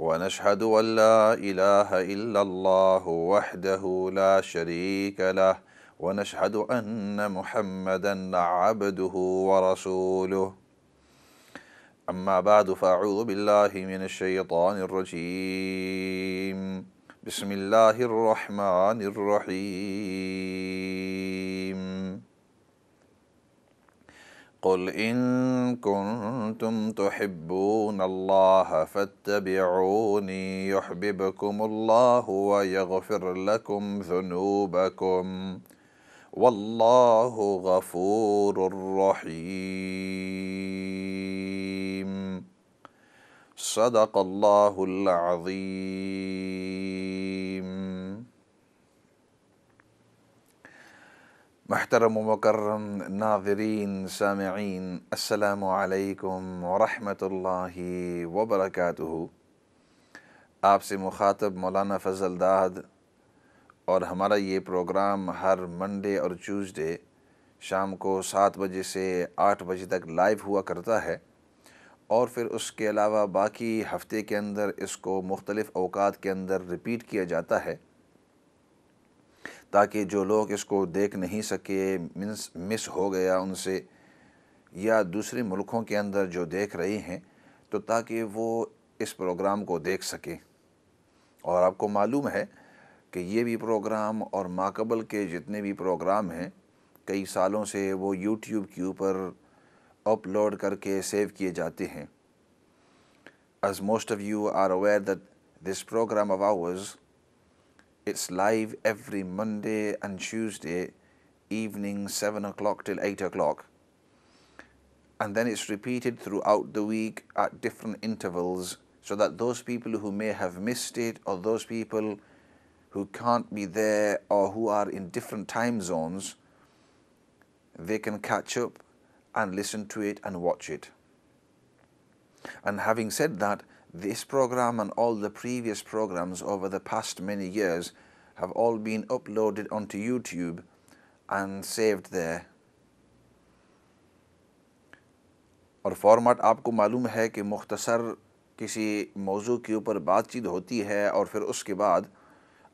ونشهد أن لا إله إلا الله وحده لا شريك له ونشهد أن محمدا عبده ورسوله أما بعد فأعوذ بالله من الشيطان الرجيم بسم الله الرحمن الرحيم قل إن كنتم تحبون الله فاتبعوني يحببكم الله ويغفر لكم ذنوبكم والله غفور رحيم صدق الله العظيم महतरम वकर्रम नाजरीन सामीन असलकम वरहि वबरक आपसे मुखातब मौलाना फजल दाद और हमारा ये प्रोग्राम हर मंडे और ट्यूसडे शाम को सात बजे से आठ बजे तक लाइव हुआ करता है और फिर उसके अलावा बाकी हफ़्ते के अंदर इसको मुख्तलिफ़ अवकात के अंदर रिपीट किया जाता है ताकि जो लोग इसको देख नहीं सके मिस हो गया उनसे या दूसरे मुल्कों के अंदर जो देख रहे हैं तो ताकि वो इस प्रोग्राम को देख सकें और आपको मालूम है कि ये भी प्रोग्राम और माकबल के जितने भी प्रोग्राम हैं कई सालों से वो यूट्यूब के ऊपर अपलोड करके सेव किए जाते हैं as most of you are aware that this program of It's live every Monday and Tuesday evening, 7 o'clock till 8 o'clock. And then it's repeated throughout the week at different intervals so that those people who may have missed it or those people who can't be there or who are in different time zones, they can catch up and listen to it and watch it. And having said that, This program and all the previous programs over the past many years have all been uploaded onto YouTube and saved there. और format आपको मालूम है कि मुख्तसर किसी मौजू के ऊपर बातचीत होती है और फिर उसके बाद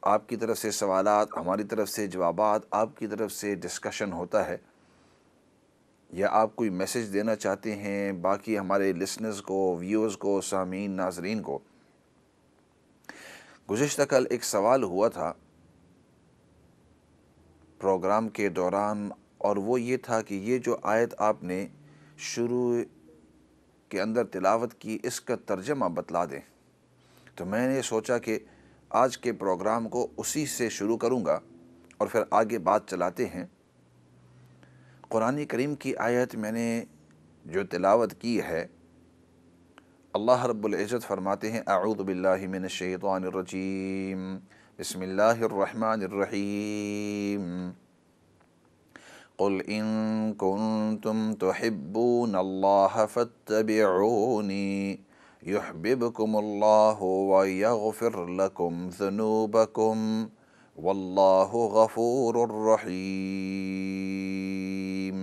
आपकी तरफ से सवाल हमारी तरफ से जवाब आपकी तरफ से डिस्कशन होता है या आप कोई मैसेज देना चाहते हैं बाकी हमारे लिसनर्स को व्यूअर्स को सामीन नाजरीन को गुज्त कल एक सवाल हुआ था प्रोग्राम के दौरान और वो ये था कि ये जो आयत आपने शुरू के अंदर तिलावत की इसका तर्जमा बतला दें तो मैंने सोचा कि आज के प्रोग्राम को उसी से शुरू करूँगा और फिर आगे बात चलाते हैं कुरान करीम की आयत मैंने जो तिलावत की है अल्लाह रब्ज़त फरमाते हैं आऊदबिल्लिमिनशैतरजीम बसमीम قل إن كنتم تحبون الله فاتبعوني يحببكم الله ويغفر لكم ذنوبكم वल्लाह गफूर रहीम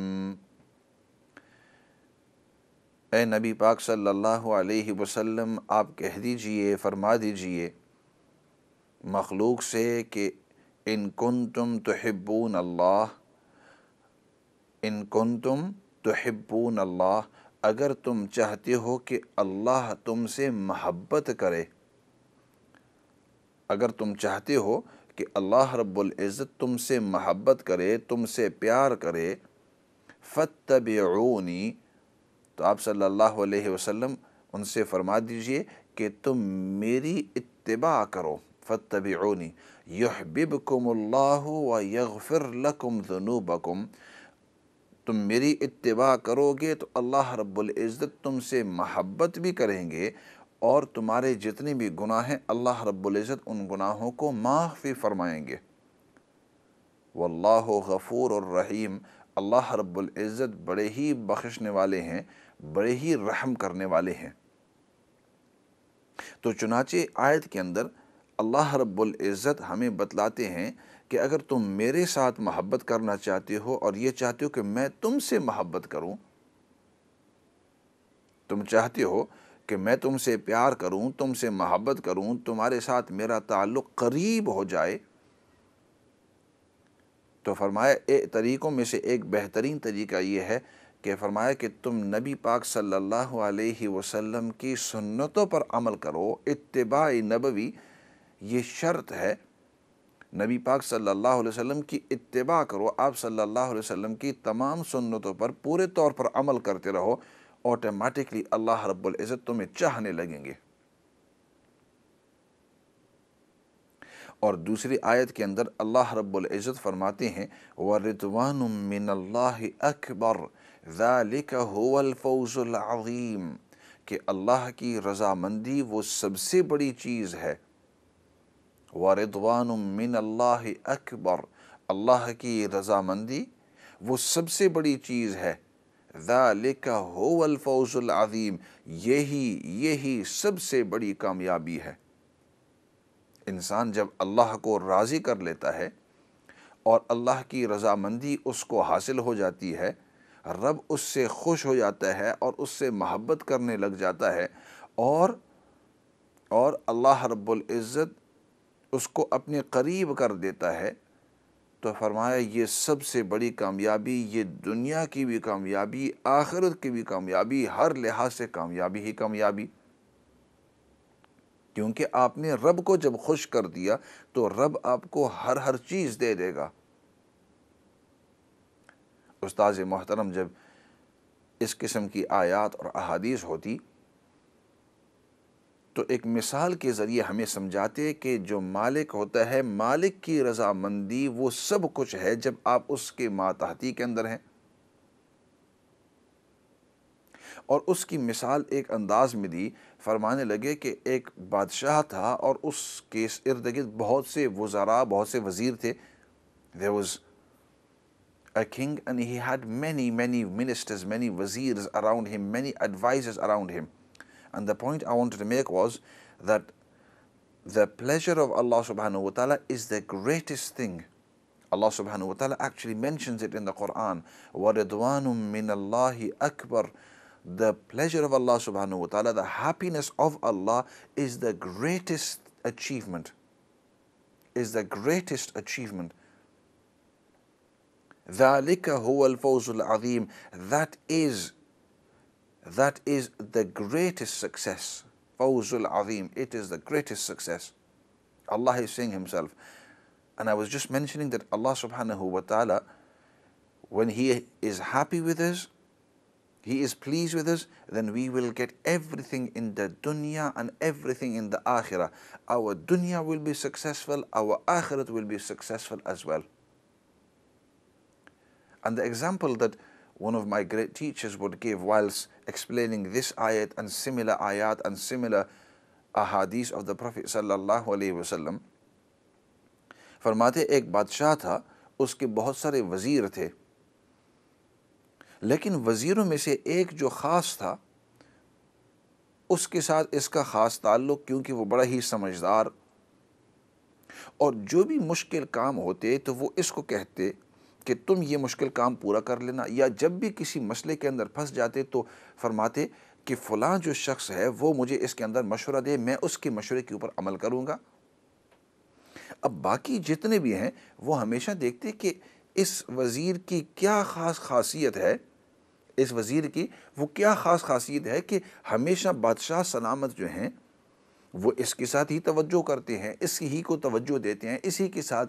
ए नबी पाक सल्लल्लाहु अलैहि वसल्लम आप कह दीजिए फरमा दीजिए मखलूक से कि इन कन तुम तहब्बून अल्लाह इन कन तुम तहब्बून अल्लाह अगर तुम चाहते हो कि अल्लाह तुमसे महब्बत करे अगर तुम चाहते हो कि अल्लाह रब्ज़त तुमसे महब्बत करे तुमसे प्यार करे फ़तबनी तो आप सल्लल्लाहु अलैहि वसल्लम उनसे फरमा दीजिए कि तुम मेरी इत्तबा करो फ़तबनी यहबिबकुमुल्लाह व यगफ़िर लकुम ज़ुनूबकुम तुम मेरी इत्तबा करोगे तो अल्लाह इज़्ज़त तुमसे महब्बत भी करेंगे और तुम्हारे जितने भी गुनाह हैं अल्लाह रब्ज़त उन गुनाहों को माफ़ी फ़रमाएंगे वल्लाह गफ़ूर और रहीम अल्लाह रब्ज़त बड़े ही बख्शने वाले हैं बड़े ही रहम करने वाले हैं तो चुनाचे आयत के अंदर अल्लाह रब्ज़त हमें बतलाते हैं कि अगर तुम मेरे साथ मोहब्बत करना चाहते हो और ये चाहते हो कि मैं तुमसे मोहब्बत करूं तुम चाहते हो कि मैं तुमसे प्यार करूं तुमसे मोहब्बत करूं तुम्हारे साथ मेरा ताल्लुक़ करीब हो जाए तो फरमाया ए तरीक़ों में से एक बेहतरीन तरीका यह है कि फरमाया कि तुम नबी पाक सल्लल्लाहु अलैहि वसल्लम की सुन्नतों पर अमल करो इत्तबा नबवी ये शर्त है नबी पाक सल्लल्लाहु अलैहि वसल्लम की इत्तबा करो आप सल्लल्लाहु अलैहि वसल्लम की तमाम सुन्नतों पर पूरे तौर पर अमल करते रहो ऑटोमेटिकली अल्लाह रब्बुल इज़्ज़त तुम्हें चाहने लगेंगे और दूसरी आयत के अंदर अल्लाह रब्बुल इज़्ज़त फरमाते हैं व रिदवान अकबर ज़ालिका कि अल्लाह की रजामंदी वो सबसे बड़ी चीज़ है व रिदवान अकबर अल्लाह की रजामंदी वो सबसे बड़ी चीज़ है ذالका अज़ीम यही यही सबसे बड़ी कामयाबी है इंसान जब अल्लाह को राज़ी कर लेता है और अल्लाह की रजामंदी उसको हासिल हो जाती है रब उससे खुश हो जाता है और उससे महब्बत करने लग जाता है और और अल्लाह रब्बुल इज़्ज़त उसको अपने करीब कर देता है तो फरमाया ये सबसे बड़ी कामयाबी ये दुनिया की भी कामयाबी आखिरत की भी कामयाबी हर लिहाज से कामयाबी ही कामयाबी क्योंकि आपने रब को जब खुश कर दिया तो रब आपको हर हर चीज़ दे देगा उस्ताज़ मोहतरम जब इस किस्म की आयात और अहादीस होती तो एक मिसाल के ज़रिए हमें समझाते कि जो मालिक होता है मालिक की रजामंदी वो सब कुछ है जब आप उसके माताहती के अंदर हैं और उसकी मिसाल एक अंदाज में दी फरमाने लगे कि एक बादशाह था और उसके इर्द गिर्द बहुत से वजारा बहुत से वज़ीर थे there was a king and he had many many ministers many वजीर around him many advisors around him And the point I wanted to make was that the pleasure of Allah subhanahu wa ta'ala is the greatest thing. Allah subhanahu wa ta'ala actually mentions it in the Quran. وَرِضْوَانٌ مِّنَ اللَّهِ أَكْبَرُ The pleasure of Allah subhanahu wa ta'ala, the happiness of Allah is the greatest achievement. Is the greatest achievement. ذَلِكَ هُوَ الْفَوْزُ الْعَظِيمُ That is that is the greatest success. Fawzul Azim. It is the greatest success. Allah is saying Himself. And I was just mentioning that Allah subhanahu wa ta'ala, when He is happy with us, He is pleased with us, then we will get everything in the dunya and everything in the akhirah. Our dunya will be successful, our akhirah will be successful as well. And the example that One of my great teachers would give whilst explaining this ayat and similar ayat and similar ahadith of the Prophet sallallahu alaihi wasallam फरमाते एक बादशाह था उसके बहुत सारे वज़ीर थे लेकिन वज़ीरों में से एक जो ख़ास था उसके साथ इसका ख़ास ताल्लुक़ क्योंकि वो बड़ा ही समझदार और जो भी मुश्किल काम होते तो वो इसको कहते कि तुम ये मुश्किल काम पूरा कर लेना या जब भी किसी मसले के अंदर फंस जाते तो फरमाते कि फ़लाँ जो शख्स है वो मुझे इसके अंदर मशवरा दे मैं उसके मशवरे के ऊपर अमल करूँगा अब बाकी जितने भी हैं वो हमेशा देखते कि इस वज़ीर की क्या ख़ास खासियत है इस वज़ीर की वो क्या ख़ास खासियत है कि हमेशा बादशाह सलामत जो हैं वो इसके साथ ही तवज्जो करते हैं इसी ही को तवज्जो देते हैं इसी के साथ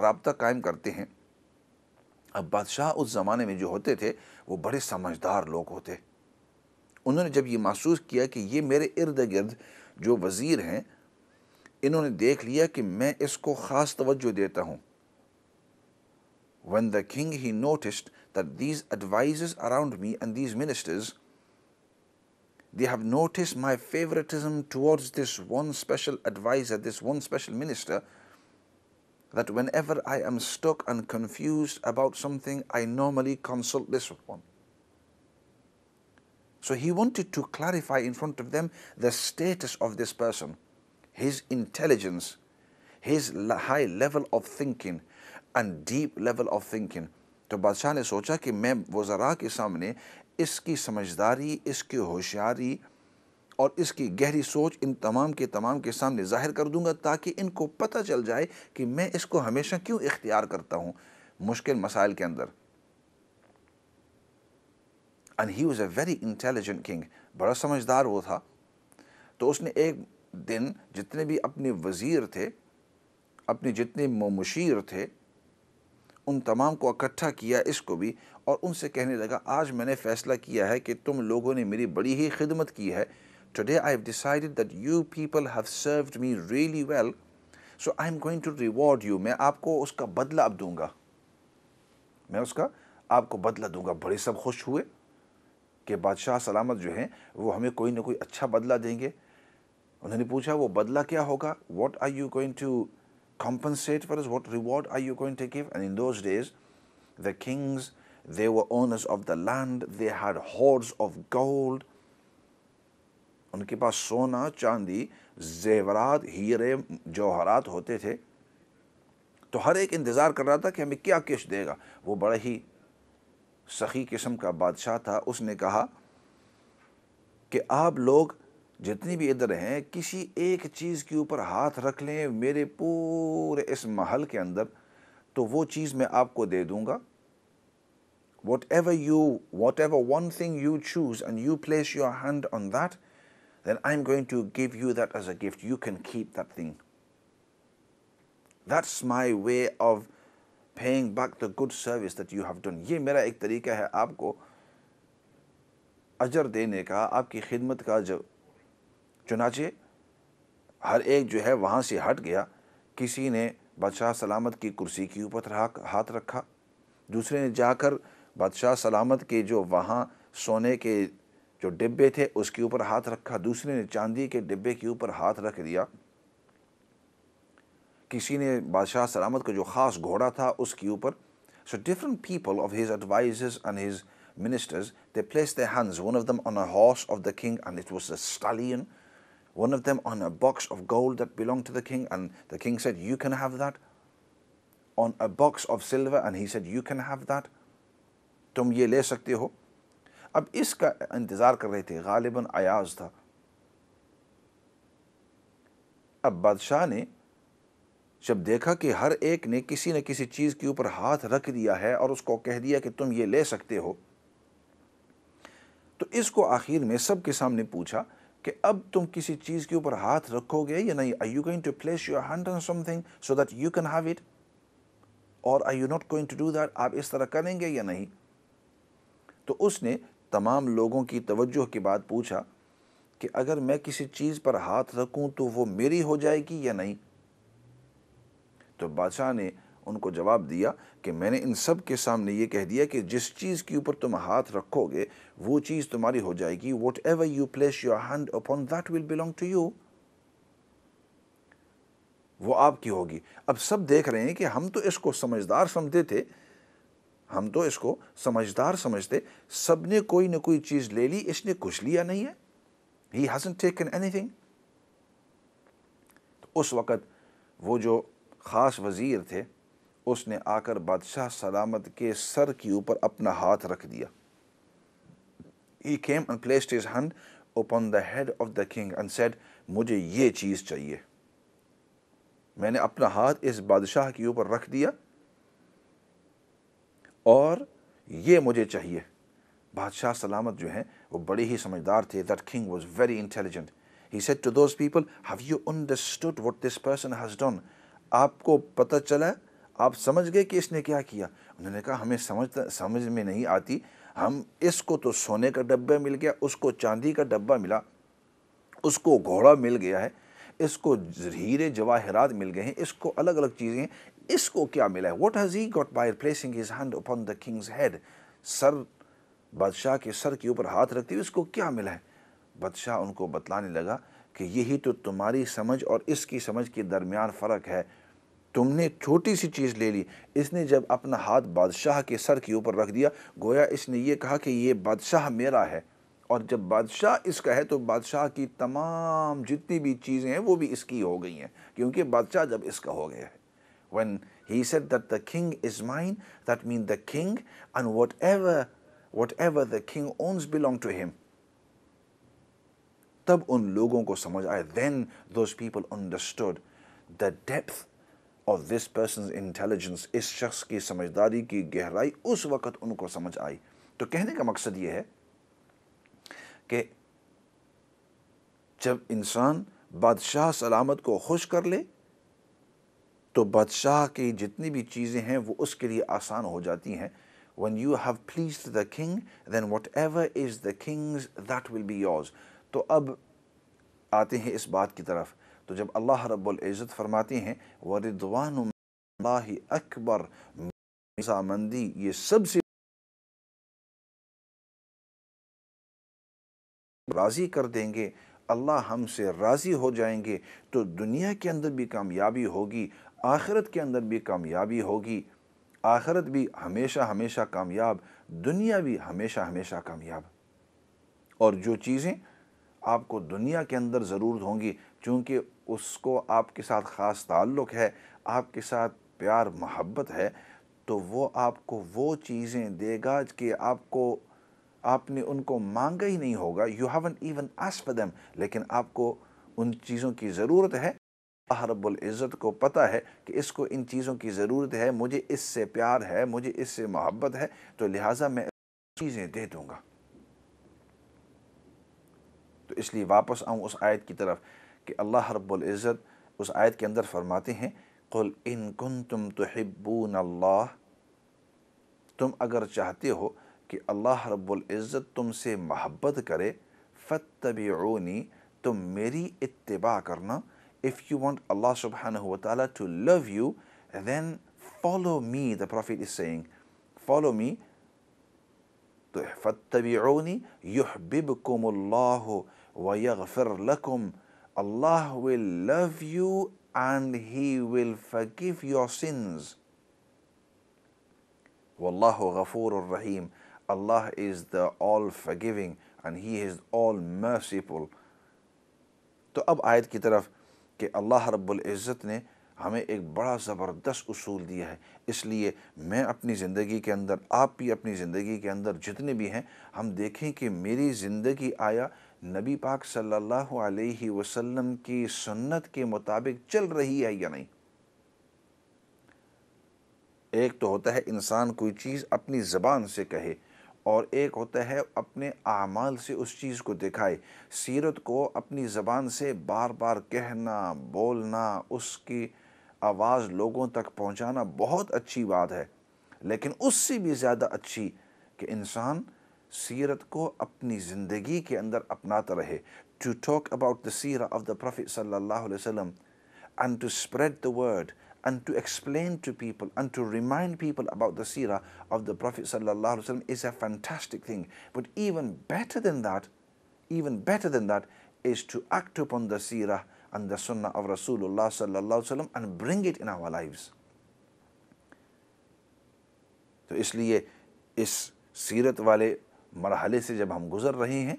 रबता कायम करते हैं अब बादशाह उस ज़माने में जो होते थे वो बड़े समझदार लोग होते उन्होंने जब ये महसूस किया कि ये मेरे इर्द गिर्द जो वज़ीर हैं इन्होंने देख लिया कि मैं इसको ख़ास तवज्जो देता हूँ one the king he noticed that these advisers around me and these ministers they have notice my favouritism towards this one special adviser this one special minister that whenever I am stuck and confused about something, I normally consult this one. So he wanted to clarify in front of them the status of this person, his intelligence, his high level of thinking and deep level of thinking. तो बादशाह ने सोचा कि मैं वज़रा के सामने इसकी समझदारी इसकी होशियारी और इसकी गहरी सोच इन तमाम के तमाम के सामने ज़ाहिर कर दूंगा ताकि इनको पता चल जाए कि मैं इसको हमेशा क्यों इख्तियार करता हूँ मुश्किल मसाइल के अंदर and he was a very intelligent king बड़ा समझदार वो था तो उसने एक दिन जितने भी अपने वज़ीर थे अपने जितने मुशीर थे उन तमाम को इकट्ठा किया इसको भी और उनसे कहने लगा आज मैंने फ़ैसला किया है कि तुम लोगों ने मेरी बड़ी ही खिदमत की है today I have decided that you people have served me really well, so I am going to reward you. मैं आपको उसका बदला अब दूंगा मैं उसका आपको बदला दूंगा बड़े सब खुश हुए कि बादशाह सलामत जो हैं वो हमें कोई ना कोई अच्छा बदला देंगे उन्होंने पूछा वो बदला क्या होगा what are you going to compensate for what reward are you going to give and in those days the kings they were owners of the land they her horse of gold उनके पास सोना चांदी जेवरात हीरे जौहरात होते थे तो हर एक इंतज़ार कर रहा था कि हमें क्या किश देगा वो बड़ा ही सखी किस्म का बादशाह था उसने कहा कि आप लोग जितनी भी इधर हैं किसी एक चीज़ के ऊपर हाथ रख लें मेरे पूरे इस महल के अंदर तो वो चीज़ मैं आपको दे दूँगा whatever you whatever one thing you choose and you place your hand on that then I'm going to give you that as a gift. You can keep that thing. That's my way of paying back the good service that you have done. ये मेरा एक तरीका है आपको अजर देने का आपकी खिदमत का जब चुनाचे हर एक जो है वहाँ से हट गया किसी ने बादशाह सलामत की कुर्सी के ऊपर हाथ रखा दूसरे ने जाकर बादशाह सलामत के जो वहाँ सोने के जो डिब्बे थे उसके ऊपर हाथ रखा दूसरे ने चांदी के डिब्बे के ऊपर हाथ रख दिया किसी ने बादशाह सलामत का जो ख़ास घोड़ा था उसके ऊपर so different people of his advisers and his ministers they place the hands one of them on a horse of the king and it was a stallion one of them on a box of gold that belong to the king and the king said you can have that on a box of silver and he said you can have that तुम ये ले सकते हो अब इसका इंतज़ार कर रहे थे गालिबन अयाज था अब बादशाह ने जब देखा कि हर एक ने किसी न किसी चीज़ के ऊपर हाथ रख दिया है और उसको कह दिया कि तुम ये ले सकते हो तो इसको आखिर में सबके सामने पूछा कि अब तुम किसी चीज़ के ऊपर हाथ रखोगे या नहीं I you going to place your hand on something so that you can have it और I you not going to do that आप इस तरह करेंगे या नहीं तो उसने तमाम लोगों की तवज्जो के बाद पूछा कि अगर मैं किसी चीज़ पर हाथ रखूं तो वो मेरी हो जाएगी या नहीं तो बादशाह ने उनको जवाब दिया कि मैंने इन सब के सामने ये कह दिया कि जिस चीज़ के ऊपर तुम हाथ रखोगे वो चीज़ तुम्हारी हो जाएगी whatever you place your hand upon that will belong to you वो आपकी होगी अब सब देख रहे हैं कि हम तो इसको समझदार समझते थे हम तो इसको समझदार समझते सब ने कोई ना कोई चीज़ ले ली इसने कुछ लिया नहीं है he take taken any thing उस वक़्त वो जो ख़ास वज़ीर थे उसने आकर बादशाह सलामत के सर के ऊपर अपना हाथ रख दिया he came and placed his hand upon the head of the king and said मुझे ये चीज़ चाहिए मैंने अपना हाथ इस बादशाह के ऊपर रख दिया और ये मुझे चाहिए बादशाह सलामत जो हैं वो बड़े ही समझदार थे that king was very intelligent he said to those people have you understood what this person has done आपको पता चला आप समझ गए कि इसने क्या किया उन्होंने कहा हमें समझ समझ में नहीं आती हम इसको तो सोने का डब्बा मिल गया उसको चांदी का डब्बा मिला उसको घोड़ा मिल गया है इसको हीरे जवाहरात मिल गए हैं इसको अलग अलग चीज़ें इसको क्या मिला है what has he got by placing his hand upon the king's head सर बादशाह के सर के ऊपर हाथ रखते हुए इसको क्या मिला है बादशाह उनको बतलाने लगा कि यही तो तुम्हारी समझ और इसकी समझ के दरमियान फ़र्क है तुमने छोटी सी चीज़ ले ली इसने जब अपना हाथ बादशाह के सर के ऊपर रख दिया गोया इसने ये कहा कि ये बादशाह मेरा है और जब बादशाह इसका है तो बादशाह की तमाम जितनी भी चीज़ें हैं वो भी इसकी हो गई हैं क्योंकि बादशाह जब इसका हो गया है When he said that the king is mine, that means the king and whatever whatever the king owns belong to him. tab un logon ko samajh आया then those people understood the depth of this person's intelligence is shakhs ki samajhdari ki gehrai us वक़्त unko samajh aayi to कहने ka मकसद ye hai ke jab इंसान बादशाह सलामत को खुश कर ले तो बादशाह की जितनी भी चीज़ें हैं वो उसके लिए आसान हो जाती हैं when you have please the king then whatever is the kings that will be yours तो अब आते हैं इस बात की तरफ तो जब अल्लाह रब्ज़त फरमाते हैं व रिदवान अकबर मंदी ये सबसे राज़ी कर देंगे अल्लाह हमसे राज़ी हो जाएंगे तो दुनिया के अंदर भी कामयाबी होगी आखिरत के अंदर भी कामयाबी होगी आखिरत भी हमेशा हमेशा कामयाब दुनिया भी हमेशा हमेशा कामयाब और जो चीज़ें आपको दुनिया के अंदर ज़रूरत होंगी चूँकि उसको आपके साथ ख़ास ताल्लुक़ है आपके साथ प्यार मोहब्बत है तो वो आपको वो चीज़ें देगा कि आपको आपने उनको मांगा ही नहीं होगा यू हैवन इवन आस फॉर देम लेकिन आपको उन चीज़ों की ज़रूरत है अल्लाह रब्बुल इज़्ज़त को पता है कि इसको इन चीज़ों की ज़रूरत है मुझे इससे प्यार है मुझे इससे मोहब्बत है तो लिहाजा मैं चीज़ें दे दूँगा तो इसलिए वापस आऊँ उस आयत की तरफ कि अल्लाह रब्बुल इज़्ज़त उस आयत के अंदर फरमाते हैं कुल इन कुन तुम तो हिब्बू अल्लाह तुम अगर चाहते हो رب العزت تم سے محبت کرے करे تم میری اتباع کرنا if you want Allah subhanahu wa ta'ala to love you then follow me the prophet is saying follow me तो يحببكم الله ويغفر لكم Allah will love you and He will forgive your sins. والله غفور الرحيم Allah is the all forgiving and He is all merciful. तो अब आयत की तरफ कि अल्लाह रब्बुल इज़्ज़त ने हमें एक बड़ा ज़बरदस्त उसूल दिया है इसलिए मैं अपनी ज़िंदगी के अंदर आप भी अपनी ज़िंदगी के अंदर जितने भी हैं हम देखें कि मेरी ज़िंदगी आया नबी पाक सल्लल्लाहु अलैहि वसल्लम की सुन्नत के मुताबिक चल रही है या नहीं एक तो होता है इंसान कोई चीज़ अपनी ज़बान से कहे और एक होता है अपने आमाल से उस चीज़ को दिखाए सीरत को अपनी ज़बान से बार बार कहना बोलना उसकी आवाज़ लोगों तक पहुंचाना बहुत अच्छी बात है लेकिन उससे भी ज़्यादा अच्छी कि इंसान सीरत को अपनी ज़िंदगी के अंदर अपनाता रहे टू टॉक अबाउट द सीरा ऑफ द प्रॉफिट सल्लल्लाहु अलैहि वसल्लम and to spread the word and to explain to people and to remind people about the seerah of the Prophet ﷺ is a fantastic thing. But even better than that, even better than that is to act upon the seerah and the sunnah of Rasulullah ﷺ and bring it in our lives. तो इसलिए इस सीरत वाले मरहले से जब हम गुज़र रहे हैं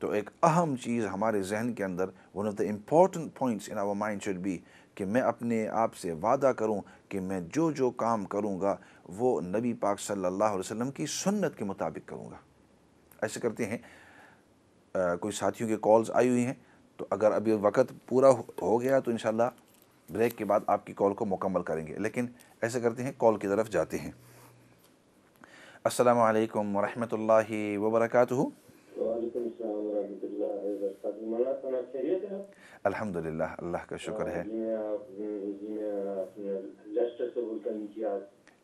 तो एक अहम चीज़ हमारे जहन के अंदर one of the important points in our mind should be कि मैं अपने आप से वादा करूं कि मैं जो जो काम करूंगा वो नबी पाक सल्लल्लाहु अलैहि वसल्लम की सुन्नत के मुताबिक करूंगा ऐसे करते हैं आ, कोई साथियों के कॉल्स आई हुई हैं तो अगर अभी वक्त पूरा तो हो गया तो इन ब्रेक के बाद आपकी कॉल को मुकम्मल करेंगे लेकिन ऐसे करते हैं कॉल की तरफ जाते हैं असलकम वरहमल वर्का अल्हम्दुलिल्लाह अल्लाह का शुक्र है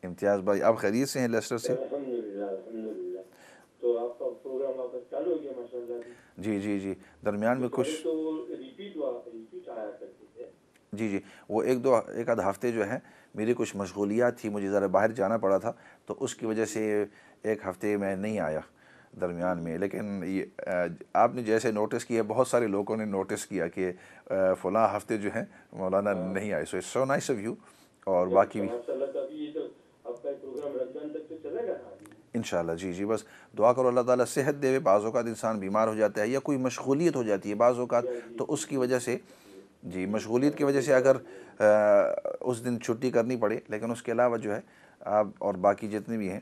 इम्तियाज़ भाई आप खैरियत से हैं लेस्टर से जी जी जी दरमियान में कुछ जी जी वो एक दो एक आध हफ्ते जो है मेरी कुछ मशगूलियात थी मुझे ज़रा बाहर जाना पड़ा था तो उसकी वजह से एक हफ़्ते में नहीं आया दरमियान में लेकिन ये आपने जैसे नोटिस किया बहुत सारे लोगों ने नोटिस किया कि फला हफ्ते जो हैं मौलाना हाँ। नहीं आए so it's so nice of you और बाकी भी इन तो तो तो जी जी बस दुआ करो अल्लाह ताला सेहत देवे का इंसान बीमार हो जाता है या कोई मशगूलियत हो जाती है का तो उसकी वजह से जी मशगूलियत की वजह से अगर आ, उस दिन छुट्टी करनी पड़े लेकिन उसके अलावा जो है आप और बाकी जितने भी हैं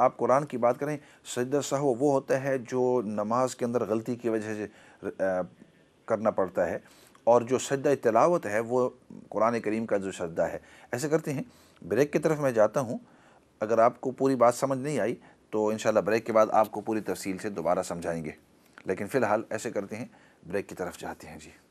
आप कुरान की बात करें सजदा सहो वो होता है जो नमाज के अंदर गलती की वजह से करना पड़ता है और जो सजदा तलावत है वो कुरान करीम का जो सजदा है ऐसे करते हैं ब्रेक की तरफ मैं जाता हूँ अगर आपको पूरी बात समझ नहीं आई तो इन ब्रेक के बाद आपको पूरी तफसील से दोबारा समझाएँगे लेकिन फ़िलहाल ऐसे करते हैं ब्रेक की तरफ जाते हैं जी